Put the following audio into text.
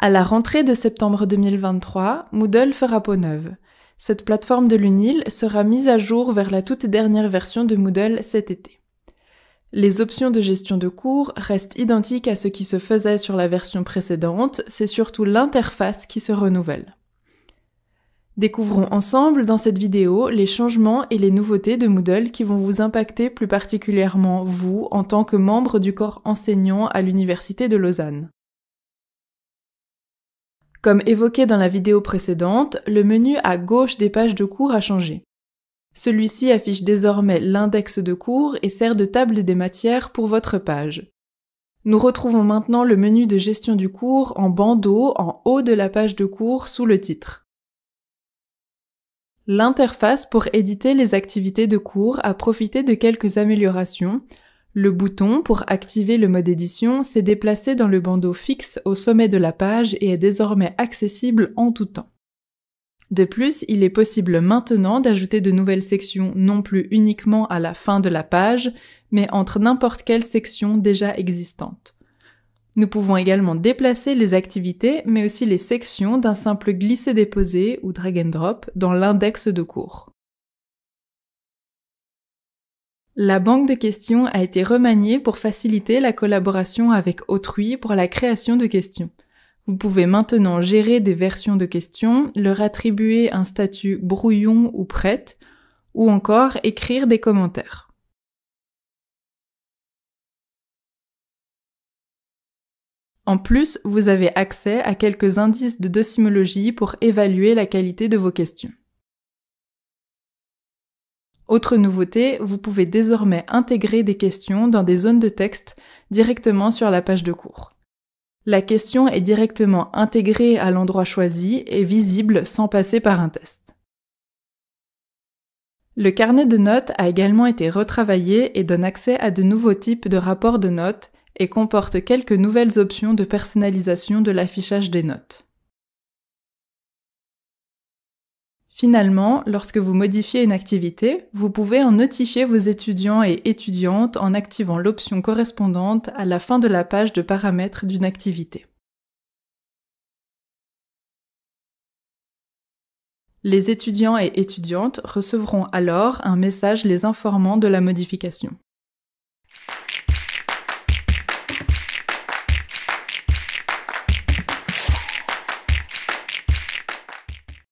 À la rentrée de septembre 2023, Moodle fera peau neuve. Cette plateforme de l'UNIL sera mise à jour vers la toute dernière version de Moodle cet été. Les options de gestion de cours restent identiques à ce qui se faisait sur la version précédente, c'est surtout l'interface qui se renouvelle. Découvrons ensemble dans cette vidéo les changements et les nouveautés de Moodle qui vont vous impacter plus particulièrement vous en tant que membre du corps enseignant à l'Université de Lausanne. Comme évoqué dans la vidéo précédente, le menu à gauche des pages de cours a changé. Celui-ci affiche désormais l'index de cours et sert de table des matières pour votre page. Nous retrouvons maintenant le menu de gestion du cours en bandeau en haut de la page de cours sous le titre. L'interface pour éditer les activités de cours a profité de quelques améliorations, le bouton pour activer le mode édition s'est déplacé dans le bandeau fixe au sommet de la page et est désormais accessible en tout temps. De plus, il est possible maintenant d'ajouter de nouvelles sections non plus uniquement à la fin de la page, mais entre n'importe quelle section déjà existante. Nous pouvons également déplacer les activités, mais aussi les sections d'un simple glisser-déposer ou drag and drop dans l'index de cours. La banque de questions a été remaniée pour faciliter la collaboration avec autrui pour la création de questions. Vous pouvez maintenant gérer des versions de questions, leur attribuer un statut brouillon ou prête, ou encore écrire des commentaires. En plus, vous avez accès à quelques indices de docimologie pour évaluer la qualité de vos questions. Autre nouveauté, vous pouvez désormais intégrer des questions dans des zones de texte directement sur la page de cours. La question est directement intégrée à l'endroit choisi et visible sans passer par un test. Le carnet de notes a également été retravaillé et donne accès à de nouveaux types de rapports de notes et comporte quelques nouvelles options de personnalisation de l'affichage des notes. Finalement, lorsque vous modifiez une activité, vous pouvez en notifier vos étudiants et étudiantes en activant l'option correspondante à la fin de la page de paramètres d'une activité. Les étudiants et étudiantes recevront alors un message les informant de la modification.